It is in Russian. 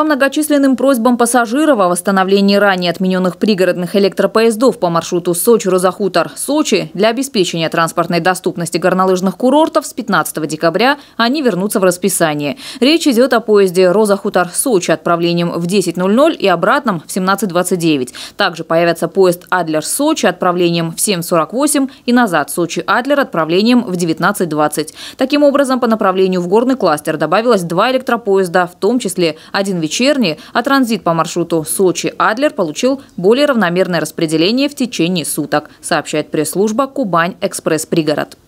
По многочисленным просьбам пассажиров о восстановлении ранее отмененных пригородных электропоездов по маршруту Сочи-Розахутор-Сочи для обеспечения транспортной доступности горнолыжных курортов с 15 декабря они вернутся в расписание. Речь идет о поезде Розахутор-Сочи отправлением в 10.00 и обратном в 17.29. Также появится поезд Адлер-Сочи отправлением в 7.48 и назад Сочи-Адлер отправлением в 19.20. Таким образом, по направлению в горный кластер добавилось два электропоезда, в том числе один вечерний Черни, а транзит по маршруту Сочи-Адлер получил более равномерное распределение в течение суток, сообщает пресс-служба «Кубань-Экспресс-Пригород».